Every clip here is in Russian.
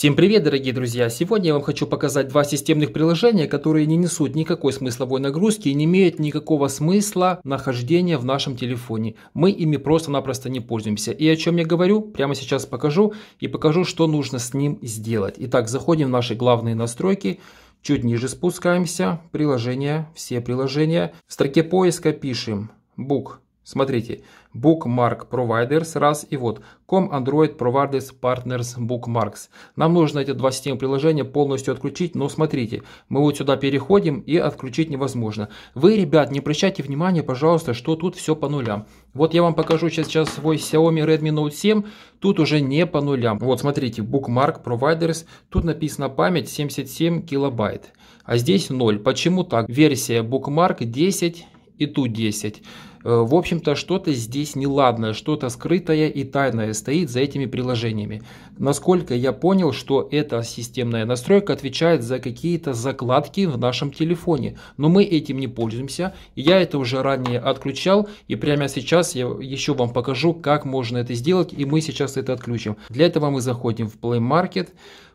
Всем привет, дорогие друзья! Сегодня я вам хочу показать два системных приложения, которые не несут никакой смысловой нагрузки и не имеют никакого смысла нахождения в нашем телефоне. Мы ими просто-напросто не пользуемся. И о чем я говорю, прямо сейчас покажу и покажу, что нужно с ним сделать. Итак, заходим в наши главные настройки. Чуть ниже спускаемся. Приложения, все приложения. В строке поиска пишем бук. Смотрите, Bookmark Providers, раз, и вот Com Android Providers Partners Bookmarks. Нам нужно эти два системы приложения полностью отключить, но смотрите, мы вот сюда переходим и отключить невозможно. Вы, ребят, не обращайте внимания, пожалуйста, что тут все по нулям. Вот я вам покажу сейчас, сейчас свой Xiaomi Redmi Note 7, тут уже не по нулям. Вот смотрите, Bookmark Providers, тут написано память 77 килобайт, а здесь 0. Почему так? Версия Bookmark 10 и тут 10. Э, в общем-то, что-то здесь неладное, что-то скрытое и тайное стоит за этими приложениями. Насколько я понял, что эта системная настройка отвечает за какие-то закладки в нашем телефоне, но мы этим не пользуемся. Я это уже ранее отключал, и прямо сейчас я еще вам покажу, как можно это сделать, и мы сейчас это отключим. Для этого мы заходим в Play Market,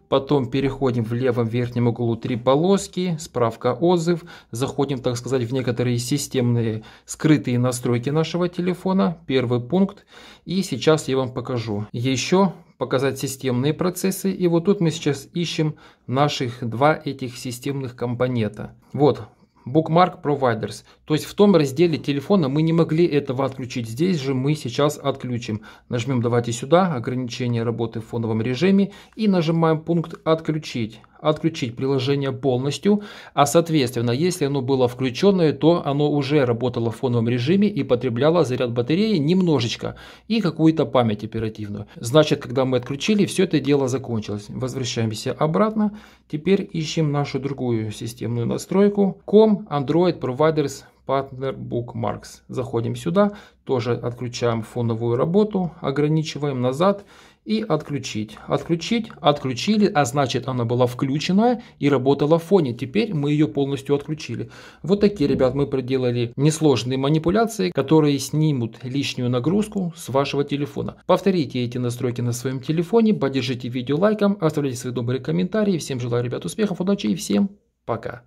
Потом переходим в левом верхнем углу три полоски, справка отзыв. Заходим, так сказать, в некоторые системные скрытые настройки нашего телефона. Первый пункт. И сейчас я вам покажу. Еще показать системные процессы. И вот тут мы сейчас ищем наших два этих системных компонента. Вот, Bookmark Providers. То есть в том разделе телефона мы не могли этого отключить. Здесь же мы сейчас отключим. Нажмем давайте сюда ограничение работы в фоновом режиме и нажимаем пункт отключить отключить приложение полностью, а соответственно, если оно было включенное, то оно уже работало в фоновом режиме и потребляло заряд батареи немножечко и какую-то память оперативную. Значит, когда мы отключили, все это дело закончилось. Возвращаемся обратно. Теперь ищем нашу другую системную настройку. Com Android Providers Partner Bookmarks. Заходим сюда, тоже отключаем фоновую работу, ограничиваем назад и отключить. Отключить, отключили, а значит она была включена и работала в фоне. Теперь мы ее полностью отключили. Вот такие, ребят, мы проделали несложные манипуляции, которые снимут лишнюю нагрузку с вашего телефона. Повторите эти настройки на своем телефоне, поддержите видео лайком, оставляйте свои добрые комментарии. Всем желаю, ребят, успехов, удачи и всем пока.